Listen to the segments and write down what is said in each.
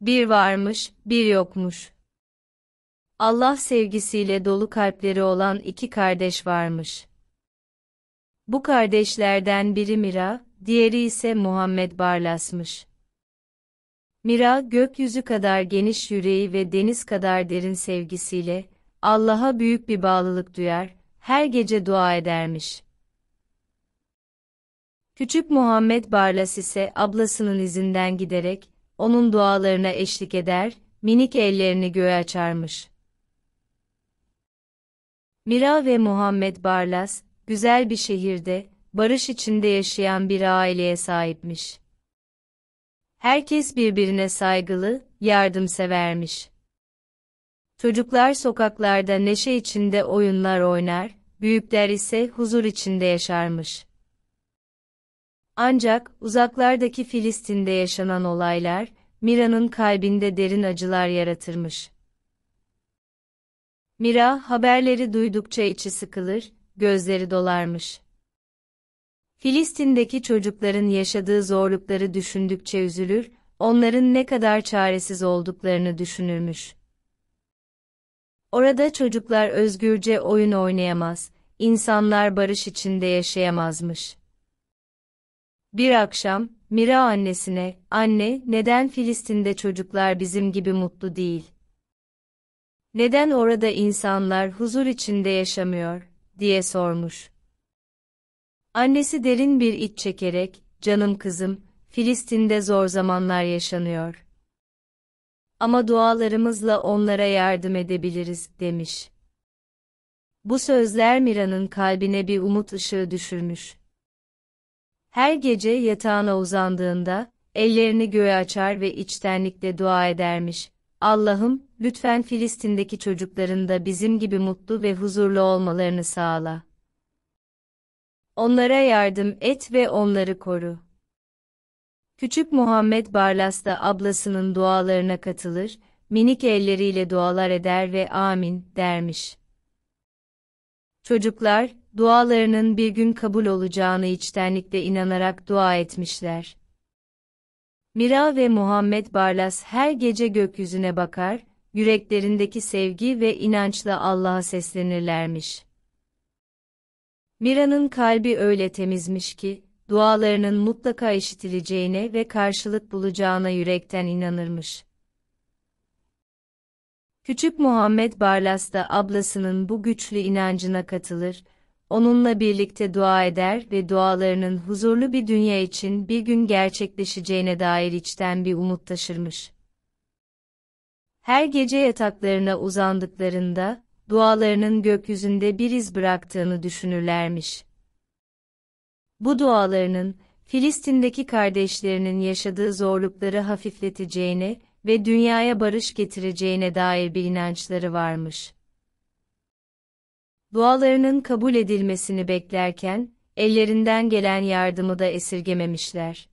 bir varmış, bir yokmuş. Allah sevgisiyle dolu kalpleri olan iki kardeş varmış. Bu kardeşlerden biri Mira, diğeri ise Muhammed Barlas'mış. Mira, gökyüzü kadar geniş yüreği ve deniz kadar derin sevgisiyle, Allah'a büyük bir bağlılık duyar, her gece dua edermiş. Küçük Muhammed Barlas ise ablasının izinden giderek, onun dualarına eşlik eder, minik ellerini göğe açarmış. Mira ve Muhammed Barlas, güzel bir şehirde, barış içinde yaşayan bir aileye sahipmiş. Herkes birbirine saygılı, yardımsevermiş. Çocuklar sokaklarda neşe içinde oyunlar oynar, büyükler ise huzur içinde yaşarmış. Ancak uzaklardaki Filistin'de yaşanan olaylar, Mira'nın kalbinde derin acılar yaratırmış. Mira, haberleri duydukça içi sıkılır, gözleri dolarmış. Filistin'deki çocukların yaşadığı zorlukları düşündükçe üzülür, onların ne kadar çaresiz olduklarını düşünürmüş. Orada çocuklar özgürce oyun oynayamaz, insanlar barış içinde yaşayamazmış. Bir akşam, Mira annesine, anne, neden Filistin'de çocuklar bizim gibi mutlu değil? Neden orada insanlar huzur içinde yaşamıyor, diye sormuş. Annesi derin bir iç çekerek, canım kızım, Filistin'de zor zamanlar yaşanıyor. Ama dualarımızla onlara yardım edebiliriz, demiş. Bu sözler Mira'nın kalbine bir umut ışığı düşürmüş. Her gece yatağına uzandığında, ellerini göğe açar ve içtenlikle dua edermiş. Allah'ım, lütfen Filistin'deki çocukların da bizim gibi mutlu ve huzurlu olmalarını sağla. Onlara yardım et ve onları koru. Küçük Muhammed Barlas da ablasının dualarına katılır, minik elleriyle dualar eder ve amin dermiş. Çocuklar, dualarının bir gün kabul olacağını içtenlikle inanarak dua etmişler. Mira ve Muhammed Barlas her gece gökyüzüne bakar, yüreklerindeki sevgi ve inançla Allah'a seslenirlermiş. Mira'nın kalbi öyle temizmiş ki, dualarının mutlaka işitileceğine ve karşılık bulacağına yürekten inanırmış. Küçük Muhammed Barlas da ablasının bu güçlü inancına katılır, onunla birlikte dua eder ve dualarının huzurlu bir dünya için bir gün gerçekleşeceğine dair içten bir umut taşırmış. Her gece yataklarına uzandıklarında, dualarının gökyüzünde bir iz bıraktığını düşünürlermiş. Bu dualarının, Filistin'deki kardeşlerinin yaşadığı zorlukları hafifleteceğine ve dünyaya barış getireceğine dair bir inançları varmış dualarının kabul edilmesini beklerken, ellerinden gelen yardımı da esirgememişler.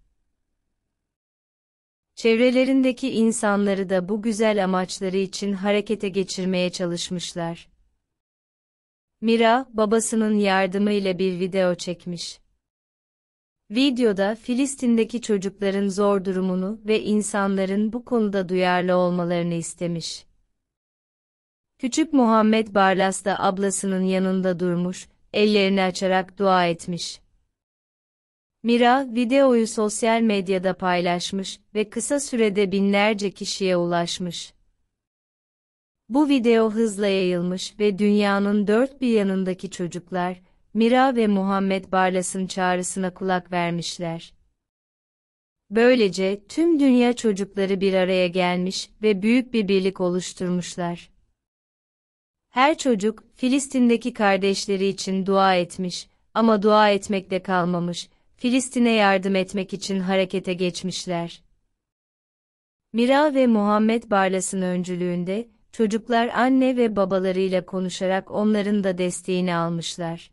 Çevrelerindeki insanları da bu güzel amaçları için harekete geçirmeye çalışmışlar. Mira, babasının yardımıyla bir video çekmiş. Videoda Filistin'deki çocukların zor durumunu ve insanların bu konuda duyarlı olmalarını istemiş. Küçük Muhammed Barlas da ablasının yanında durmuş, ellerini açarak dua etmiş. Mira, videoyu sosyal medyada paylaşmış ve kısa sürede binlerce kişiye ulaşmış. Bu video hızla yayılmış ve dünyanın dört bir yanındaki çocuklar, Mira ve Muhammed Barlas'ın çağrısına kulak vermişler. Böylece tüm dünya çocukları bir araya gelmiş ve büyük bir birlik oluşturmuşlar. Her çocuk Filistin'deki kardeşleri için dua etmiş ama dua etmekle kalmamış, Filistin'e yardım etmek için harekete geçmişler. Mira ve Muhammed Barlas'ın öncülüğünde çocuklar anne ve babalarıyla konuşarak onların da desteğini almışlar.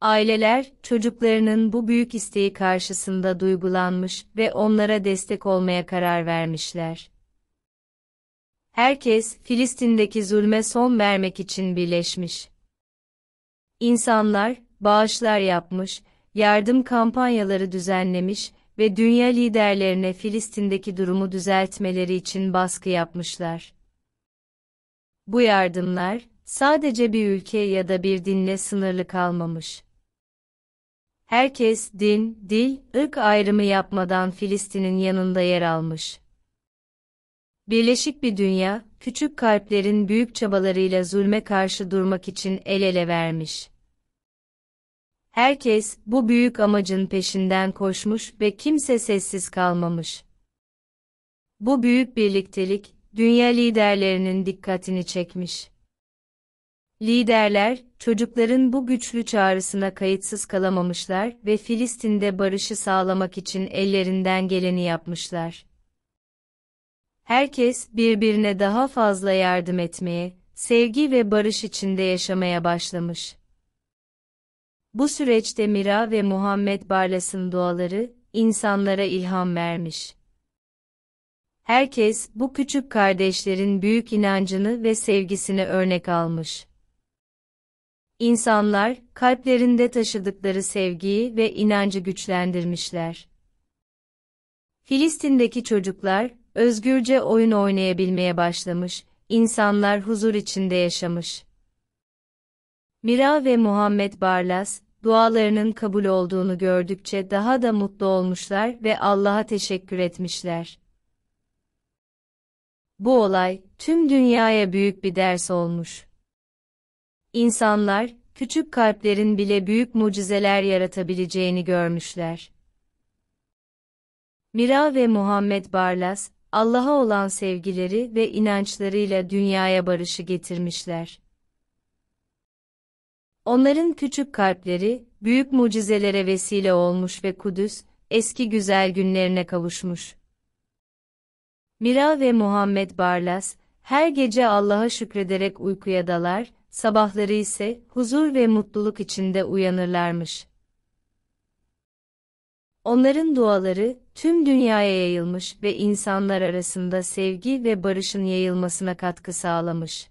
Aileler çocuklarının bu büyük isteği karşısında duygulanmış ve onlara destek olmaya karar vermişler. Herkes Filistin'deki zulme son vermek için birleşmiş. İnsanlar bağışlar yapmış, yardım kampanyaları düzenlemiş ve dünya liderlerine Filistin'deki durumu düzeltmeleri için baskı yapmışlar. Bu yardımlar sadece bir ülke ya da bir dinle sınırlı kalmamış. Herkes din, dil, ırk ayrımı yapmadan Filistin'in yanında yer almış. Birleşik bir dünya, küçük kalplerin büyük çabalarıyla zulme karşı durmak için el ele vermiş. Herkes bu büyük amacın peşinden koşmuş ve kimse sessiz kalmamış. Bu büyük birliktelik dünya liderlerinin dikkatini çekmiş. Liderler, çocukların bu güçlü çağrısına kayıtsız kalamamışlar ve Filistin'de barışı sağlamak için ellerinden geleni yapmışlar. Herkes birbirine daha fazla yardım etmeye, sevgi ve barış içinde yaşamaya başlamış. Bu süreçte Mira ve Muhammed Barlas'ın duaları insanlara ilham vermiş. Herkes bu küçük kardeşlerin büyük inancını ve sevgisini örnek almış. İnsanlar kalplerinde taşıdıkları sevgiyi ve inancı güçlendirmişler. Filistin'deki çocuklar özgürce oyun oynayabilmeye başlamış, insanlar huzur içinde yaşamış. Mira ve Muhammed Barlas, dualarının kabul olduğunu gördükçe daha da mutlu olmuşlar ve Allah'a teşekkür etmişler. Bu olay, tüm dünyaya büyük bir ders olmuş. İnsanlar, küçük kalplerin bile büyük mucizeler yaratabileceğini görmüşler. Mira ve Muhammed Barlas, Allah'a olan sevgileri ve inançlarıyla dünyaya barışı getirmişler. Onların küçük kalpleri, büyük mucizelere vesile olmuş ve Kudüs, eski güzel günlerine kavuşmuş. Mira ve Muhammed Barlas, her gece Allah'a şükrederek uykuya dalar, sabahları ise huzur ve mutluluk içinde uyanırlarmış. Onların duaları tüm dünyaya yayılmış ve insanlar arasında sevgi ve barışın yayılmasına katkı sağlamış.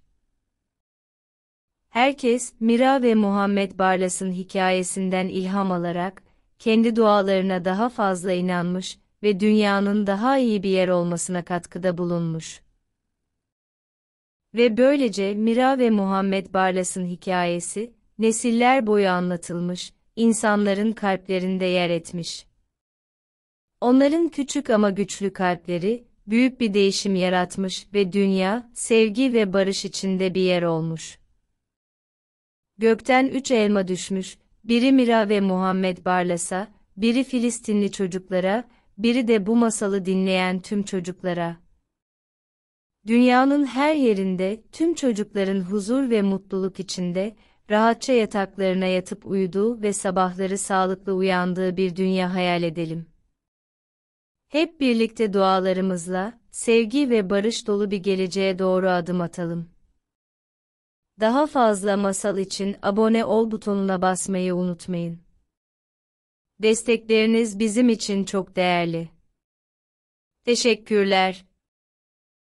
Herkes Mira ve Muhammed Barlas'ın hikayesinden ilham alarak kendi dualarına daha fazla inanmış ve dünyanın daha iyi bir yer olmasına katkıda bulunmuş. Ve böylece Mira ve Muhammed Barlas'ın hikayesi nesiller boyu anlatılmış, insanların kalplerinde yer etmiş. Onların küçük ama güçlü kalpleri, büyük bir değişim yaratmış ve dünya, sevgi ve barış içinde bir yer olmuş. Gökten üç elma düşmüş, biri Mira ve Muhammed Barlas'a, biri Filistinli çocuklara, biri de bu masalı dinleyen tüm çocuklara. Dünyanın her yerinde, tüm çocukların huzur ve mutluluk içinde, rahatça yataklarına yatıp uyuduğu ve sabahları sağlıklı uyandığı bir dünya hayal edelim. Hep birlikte dualarımızla, sevgi ve barış dolu bir geleceğe doğru adım atalım. Daha fazla masal için abone ol butonuna basmayı unutmayın. Destekleriniz bizim için çok değerli. Teşekkürler.